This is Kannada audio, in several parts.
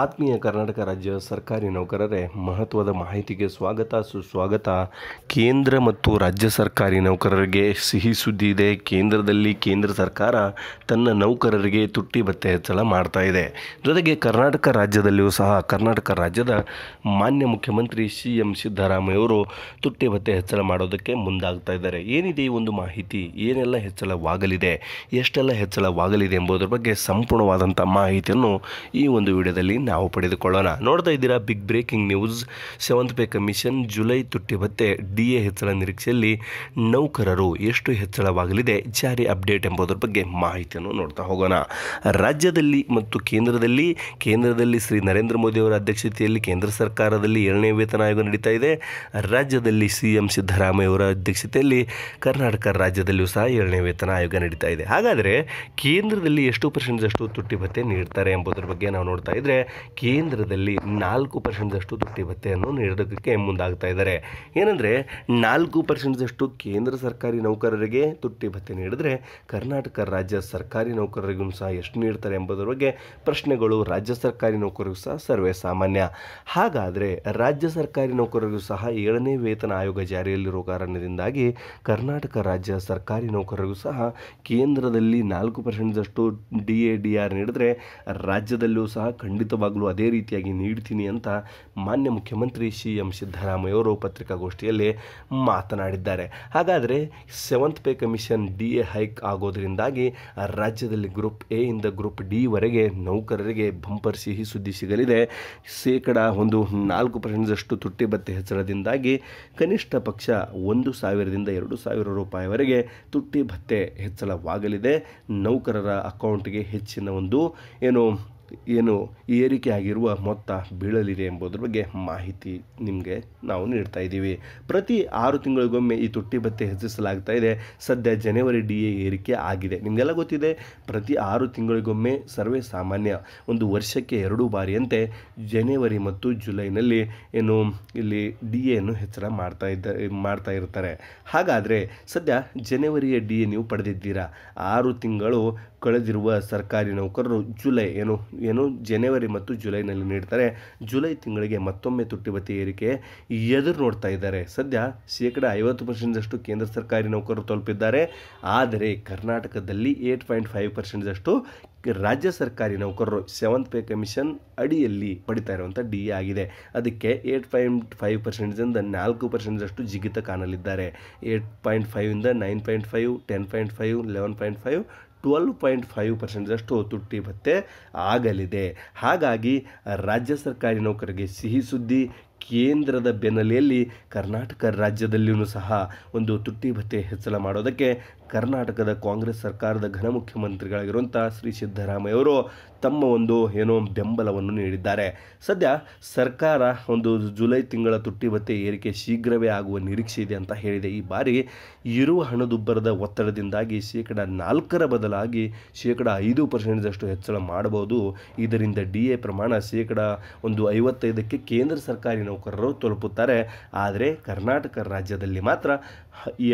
ಆತ್ಮೀಯ ಕರ್ನಾಟಕ ರಾಜ್ಯ ಸರ್ಕಾರಿ ನೌಕರರೇ ಮಹತ್ವದ ಮಾಹಿತಿಗೆ ಸ್ವಾಗತ ಸುಸ್ವಾಗತ ಕೇಂದ್ರ ಮತ್ತು ರಾಜ್ಯ ಸರ್ಕಾರಿ ನೌಕರರಿಗೆ ಸಿಹಿ ಸುದ್ದಿ ಇದೆ ಕೇಂದ್ರದಲ್ಲಿ ಕೇಂದ್ರ ಸರ್ಕಾರ ತನ್ನ ನೌಕರರಿಗೆ ತುಟ್ಟಿ ಭತ್ತೆ ಹೆಚ್ಚಳ ಮಾಡ್ತಾ ಇದೆ ಜೊತೆಗೆ ಕರ್ನಾಟಕ ರಾಜ್ಯದಲ್ಲಿಯೂ ಸಹ ಕರ್ನಾಟಕ ರಾಜ್ಯದ ಮಾನ್ಯ ಮುಖ್ಯಮಂತ್ರಿ ಸಿ ಎಂ ಸಿದ್ದರಾಮಯ್ಯವರು ತುಟ್ಟಿ ಭತ್ತೆ ಹೆಚ್ಚಳ ಮಾಡೋದಕ್ಕೆ ಮುಂದಾಗ್ತಾ ಇದ್ದಾರೆ ಏನಿದೆ ಈ ಒಂದು ಮಾಹಿತಿ ಏನೆಲ್ಲ ಹೆಚ್ಚಳವಾಗಲಿದೆ ಎಷ್ಟೆಲ್ಲ ಹೆಚ್ಚಳವಾಗಲಿದೆ ಎಂಬುದರ ಬಗ್ಗೆ ಸಂಪೂರ್ಣವಾದಂಥ ಮಾಹಿತಿಯನ್ನು ಈ ಒಂದು ವಿಡಿಯೋದಲ್ಲಿ ನಾವು ಪಡೆದುಕೊಳ್ಳೋಣ ನೋಡ್ತಾ ಇದ್ದೀರಾ big breaking news seventh pay commission July ತುಟ್ಟಿ ಭತ್ತೆ ಡಿ ಎ ಹೆಚ್ಚಳ ನಿರೀಕ್ಷೆಯಲ್ಲಿ ನೌಕರರು ಎಷ್ಟು ಹೆಚ್ಚಳವಾಗಲಿದೆ ಜಾರಿ ಅಪ್ಡೇಟ್ ಎಂಬುದರ ಬಗ್ಗೆ ಮಾಹಿತಿಯನ್ನು ನೋಡ್ತಾ ಹೋಗೋಣ ರಾಜ್ಯದಲ್ಲಿ ಮತ್ತು ಕೇಂದ್ರದಲ್ಲಿ ಕೇಂದ್ರದಲ್ಲಿ ಶ್ರೀ ನರೇಂದ್ರ ಮೋದಿ ಅವರ ಅಧ್ಯಕ್ಷತೆಯಲ್ಲಿ ಕೇಂದ್ರ ಸರ್ಕಾರದಲ್ಲಿ ಏಳನೇ ವೇತನ ಆಯೋಗ ನಡೀತಾ ಇದೆ ರಾಜ್ಯದಲ್ಲಿ ಸಿ ಎಂ ಸಿದ್ದರಾಮಯ್ಯ ಅವರ ಅಧ್ಯಕ್ಷತೆಯಲ್ಲಿ ಕರ್ನಾಟಕ ರಾಜ್ಯದಲ್ಲಿಯೂ ಸಹ ಏಳನೇ ವೇತನ ಆಯೋಗ ನಡೀತಾ ಇದೆ ಹಾಗಾದರೆ ಕೇಂದ್ರದಲ್ಲಿ ಎಷ್ಟು ಅಷ್ಟು ತುಟ್ಟಿ ಭತ್ತೆ ನೀಡ್ತಾರೆ ಎಂಬುದರ ಬಗ್ಗೆ ನಾವು ನೋಡ್ತಾ ಇದ್ರೆ ಕೇಂದ್ರದಲ್ಲಿ ನಾಲ್ಕು ಪರ್ಸೆಂಟ್ದಷ್ಟು ತುಟ್ಟಿ ಭತ್ಯೆಯನ್ನು ನೀಡೋದಕ್ಕೆ ಮುಂದಾಗ್ತಾ ಇದ್ದಾರೆ ಏನಂದರೆ ನಾಲ್ಕು ಪರ್ಸೆಂಟ್ದಷ್ಟು ಕೇಂದ್ರ ಸರ್ಕಾರಿ ನೌಕರರಿಗೆ ತುಟ್ಟಿ ಭತ್ಯೆ ನೀಡಿದರೆ ಕರ್ನಾಟಕ ರಾಜ್ಯ ಸರ್ಕಾರಿ ನೌಕರರಿಗೂ ಸಹ ಎಷ್ಟು ನೀಡ್ತಾರೆ ಎಂಬುದರ ಬಗ್ಗೆ ಪ್ರಶ್ನೆಗಳು ರಾಜ್ಯ ಸರ್ಕಾರಿ ನೌಕರಿಗೂ ಸಹ ಸರ್ವೇ ಸಾಮಾನ್ಯ ಹಾಗಾದರೆ ರಾಜ್ಯ ಸರ್ಕಾರಿ ನೌಕರರಿಗೂ ಸಹ ಏಳನೇ ವೇತನ ಆಯೋಗ ಜಾರಿಯಲ್ಲಿರುವ ಕಾರಣದಿಂದಾಗಿ ಕರ್ನಾಟಕ ರಾಜ್ಯ ಸರ್ಕಾರಿ ನೌಕರರಿಗೂ ಸಹ ಕೇಂದ್ರದಲ್ಲಿ ನಾಲ್ಕು ಪರ್ಸೆಂಟ್ದಷ್ಟು ಡಿ ಎ ಡಿ ಆರ್ ನೀಡಿದರೆ ರಾಜ್ಯದಲ್ಲೂ ಸಹ ಖಂಡಿತ ಖಂಡಿತವಾಗಲೂ ಅದೇ ರೀತಿಯಾಗಿ ನೀಡ್ತೀನಿ ಅಂತ ಮಾನ್ಯ ಮುಖ್ಯಮಂತ್ರಿ ಸಿ ಎಂ ಸಿದ್ದರಾಮಯ್ಯವರು ಪತ್ರಿಕಾಗೋಷ್ಠಿಯಲ್ಲಿ ಮಾತನಾಡಿದ್ದಾರೆ ಹಾಗಾದರೆ seventh pay commission D A hike ಆಗೋದರಿಂದಾಗಿ ರಾಜ್ಯದಲ್ಲಿ ಗ್ರೂಪ್ ಎ ಇಂದ ಗ್ರೂಪ್ ಡಿವರೆಗೆ ನೌಕರರಿಗೆ ಬಂಪರ್ ಸಿಹಿ ಸುದ್ದಿ ಸಿಗಲಿದೆ ಶೇಕಡ ಒಂದು ನಾಲ್ಕು ಪರ್ಸೆಂಟ್ದಷ್ಟು ತುಟ್ಟಿ ಭತ್ತೆ ಹೆಚ್ಚಳದಿಂದಾಗಿ ಕನಿಷ್ಠ ಪಕ್ಷ ಒಂದು ಸಾವಿರದಿಂದ ಎರಡು ಸಾವಿರ ರೂಪಾಯಿವರೆಗೆ ತುಟ್ಟಿ ಭತ್ತೆ ಹೆಚ್ಚಳವಾಗಲಿದೆ ನೌಕರರ ಅಕೌಂಟ್ಗೆ ಹೆಚ್ಚಿನ ಒಂದು ಏನು ಏನು ಏರಿಕೆ ಆಗಿರುವ ಮೊತ್ತ ಬೀಳಲಿದೆ ಎಂಬುದರ ಬಗ್ಗೆ ಮಾಹಿತಿ ನಿಮಗೆ ನಾವು ನೀಡ್ತಾ ಇದ್ದೀವಿ ಪ್ರತಿ ಆರು ತಿಂಗಳಿಗೊಮ್ಮೆ ಈ ತುಟ್ಟಿ ಭತ್ತೆ ಹೆಚ್ಚಿಸಲಾಗ್ತಾ ಇದೆ ಸದ್ಯ ಜನವರಿ ಡಿ ಎ ಏರಿಕೆ ಆಗಿದೆ ನಿಮಗೆಲ್ಲ ಗೊತ್ತಿದೆ ಪ್ರತಿ ಆರು ತಿಂಗಳಿಗೊಮ್ಮೆ ಸರ್ವೇ ಸಾಮಾನ್ಯ ಒಂದು ವರ್ಷಕ್ಕೆ ಎರಡು ಬಾರಿಯಂತೆ ಜನವರಿ ಮತ್ತು ಜುಲೈನಲ್ಲಿ ಏನು ಇಲ್ಲಿ ಡಿ ಎನ್ನು ಹೆಚ್ಚಳ ಮಾಡ್ತಾ ಇದ್ದ ಮಾಡ್ತಾ ಇರ್ತಾರೆ ಹಾಗಾದರೆ ಸದ್ಯ ಜನವರಿಯ ಡಿ ಎ ನೀವು ಪಡೆದಿದ್ದೀರಾ ಆರು ತಿಂಗಳು ಕಳೆದಿರುವ ಸರ್ಕಾರಿ ನೌಕರರು ಜುಲೈ ಏನು ಏನು ಜನವರಿ ಮತ್ತು ಜುಲೈನಲ್ಲಿ ನೀಡ್ತಾರೆ ಜುಲೈ ತಿಂಗಳಿಗೆ ಮತ್ತೊಮ್ಮೆ ಬತ್ತಿ ಏರಿಕೆ ಎದುರು ನೋಡ್ತಾ ಇದ್ದಾರೆ ಸದ್ಯ ಶೇಕಡ ಐವತ್ತು ಪರ್ಸೆಂಟ್ದಷ್ಟು ಕೇಂದ್ರ ಸರ್ಕಾರಿ ನೌಕರರು ತಲುಪಿದ್ದಾರೆ ಆದರೆ ಕರ್ನಾಟಕದಲ್ಲಿ ಏಟ್ ಪಾಯಿಂಟ್ ಫೈವ್ ಪರ್ಸೆಂಟ್ದಷ್ಟು ರಾಜ್ಯ ಸರ್ಕಾರಿ ನೌಕರರು ಸೆವೆಂತ್ ಪೇ ಕಮಿಷನ್ ಅಡಿಯಲ್ಲಿ ಪಡಿತಾ ಇರುವಂಥ ಡಿ ಎ ಆಗಿದೆ ಅದಕ್ಕೆ ಏಟ್ ಪಾಯಿಂಟ್ ಫೈವ್ ಪರ್ಸೆಂಟ್ದಿಂದ ನಾಲ್ಕು ಪರ್ಸೆಂಟ್ದಷ್ಟು ಜಿಗಿತ ಕಾಣಲಿದ್ದಾರೆ ಏಟ್ ಪಾಯಿಂಟ್ ಫೈವಿಂದ nine point five ten point five eleven point five twelve point five ಪರ್ಸೆಂಟ್ದಷ್ಟು ತುಟ್ಟಿ ಭತ್ತೆ ಆಗಲಿದೆ ಹಾಗಾಗಿ ರಾಜ್ಯ ಸರ್ಕಾರಿ ನೌಕರಿಗೆ ಸಿಹಿ ಸುದ್ದಿ ಕೇಂದ್ರದ ಬೆನ್ನೆಲೆಯಲ್ಲಿ ಕರ್ನಾಟಕ ರಾಜ್ಯದಲ್ಲಿಯೂ ಸಹ ಒಂದು ತುಟ್ಟಿ ಭತ್ತೆ ಹೆಚ್ಚಳ ಮಾಡೋದಕ್ಕೆ ಕರ್ನಾಟಕದ ಕಾಂಗ್ರೆಸ್ ಸರ್ಕಾರದ ಘನ ಮುಖ್ಯಮಂತ್ರಿಗಳಾಗಿರುವಂಥ ಶ್ರೀ ಸಿದ್ದರಾಮಯ್ಯ ಅವರು ತಮ್ಮ ಒಂದು ಏನೋ ಬೆಂಬಲವನ್ನು ನೀಡಿದ್ದಾರೆ ಸದ್ಯ ಸರ್ಕಾರ ಒಂದು ಜುಲೈ ತಿಂಗಳ ತುಟ್ಟಿ ಭತ್ತೆ ಏರಿಕೆ ಶೀಘ್ರವೇ ಆಗುವ ನಿರೀಕ್ಷೆ ಇದೆ ಅಂತ ಹೇಳಿದೆ ಈ ಬಾರಿ ಇರುವ ಹಣದುಬ್ಬರದ ಒತ್ತಡದಿಂದಾಗಿ ಶೇಕಡ ನಾಲ್ಕರ ಬದಲಾಗಿ ಶೇಕಡ ಐದು ಪರ್ಸೆಂಟ್ದಷ್ಟು ಹೆಚ್ಚಳ ಮಾಡಬಹುದು ಇದರಿಂದ ಡಿ ಎ ಪ್ರಮಾಣ ಶೇಕಡ ಒಂದು ಐವತ್ತೈದಕ್ಕೆ ಕೇಂದ್ರ ಸರ್ಕಾರಿ ನೌಕರರು ತಲುಪುತ್ತಾರೆ ಆದರೆ ಕರ್ನಾಟಕ ರಾಜ್ಯದಲ್ಲಿ ಮಾತ್ರ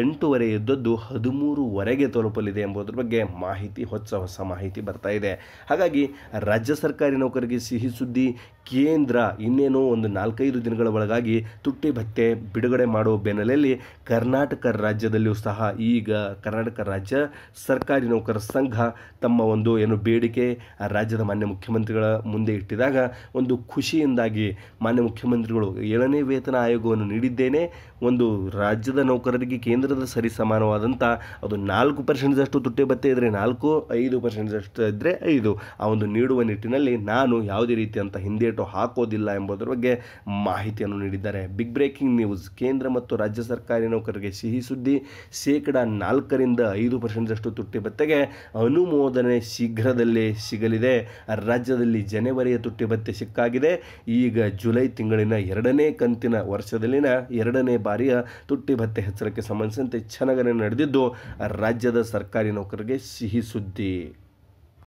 ಎಂಟೂವರೆ ಇದ್ದದ್ದು ಹದಿಮೂರು ಒಂದೂವರೆಗೆ ತಲುಪಲಿದೆ ಎಂಬುದರ ಬಗ್ಗೆ ಮಾಹಿತಿ ಹೊಸ ಹೊಸ ಮಾಹಿತಿ ಬರ್ತಾ ಇದೆ ಹಾಗಾಗಿ ರಾಜ್ಯ ಸರ್ಕಾರಿ ನೌಕರಿಗೆ ಸಿಹಿ ಸುದ್ದಿ ಕೇಂದ್ರ ಇನ್ನೇನು ಒಂದು ನಾಲ್ಕೈದು ದಿನಗಳ ಒಳಗಾಗಿ ತುಟ್ಟಿ ಭತ್ತೆ ಬಿಡುಗಡೆ ಮಾಡುವ ಬೆನ್ನೆಲೆಯಲ್ಲಿ ಕರ್ನಾಟಕ ರಾಜ್ಯದಲ್ಲಿಯೂ ಸಹ ಈಗ ಕರ್ನಾಟಕ ರಾಜ್ಯ ಸರ್ಕಾರಿ ನೌಕರ ಸಂಘ ತಮ್ಮ ಒಂದು ಏನು ಬೇಡಿಕೆ ಆ ರಾಜ್ಯದ ಮಾನ್ಯ ಮುಖ್ಯಮಂತ್ರಿಗಳ ಮುಂದೆ ಇಟ್ಟಿದಾಗ ಒಂದು ಖುಷಿಯಿಂದಾಗಿ ಮಾನ್ಯ ಮುಖ್ಯಮಂತ್ರಿಗಳು ಏಳನೇ ವೇತನ ಆಯೋಗವನ್ನು ನೀಡಿದ್ದೇನೆ ಒಂದು ರಾಜ್ಯದ ನೌಕರರಿಗೆ ಕೇಂದ್ರದ ಸರಿ ಸಮಾನವಾದಂಥ ಅದು ನಾಲ್ಕು ಪರ್ಸೆಂಟ್ದಷ್ಟು ತುಟ್ಟಿ ಭತ್ತೆ ಇದ್ದರೆ ನಾಲ್ಕು ಐದು ಪರ್ಸೆಂಟ್ದಷ್ಟು ಇದ್ದರೆ ಐದು ಆ ಒಂದು ನೀಡುವ ನಿಟ್ಟಿನಲ್ಲಿ ನಾನು ಯಾವುದೇ ರೀತಿಯಂಥ ಅಂತ ಹಿಂದೆ ಟಿಕೆಟು ಹಾಕೋದಿಲ್ಲ ಎಂಬುದರ ಬಗ್ಗೆ ಮಾಹಿತಿಯನ್ನು ನೀಡಿದ್ದಾರೆ ಬಿಗ್ ಬ್ರೇಕಿಂಗ್ ನ್ಯೂಸ್ ಕೇಂದ್ರ ಮತ್ತು ರಾಜ್ಯ ಸರ್ಕಾರಿ ನೌಕರರಿಗೆ ಸಿಹಿ ಸುದ್ದಿ ಶೇಕಡ ನಾಲ್ಕರಿಂದ ಐದು ಪರ್ಸೆಂಟ್ದಷ್ಟು ತುಟ್ಟಿ ಭತ್ತೆಗೆ ಅನುಮೋದನೆ ಶೀಘ್ರದಲ್ಲೇ ಸಿಗಲಿದೆ ರಾಜ್ಯದಲ್ಲಿ ಜನವರಿಯ ತುಟ್ಟಿ ಭತ್ತೆ ಸಿಕ್ಕಾಗಿದೆ ಈಗ ಜುಲೈ ತಿಂಗಳಿನ ಎರಡನೇ ಕಂತಿನ ವರ್ಷದಲ್ಲಿನ ಎರಡನೇ ಬಾರಿಯ ತುಟ್ಟಿ ಭತ್ತೆ ಹೆಚ್ಚಳಕ್ಕೆ ಸಂಬಂಧಿಸಿದಂತೆ ಚನಗನೆ ನಡೆದಿದ್ದು ರಾಜ್ಯದ ಸರ್ಕಾರಿ ನೌಕರರಿಗೆ ಸಿಹಿ ಸುದ್ದಿ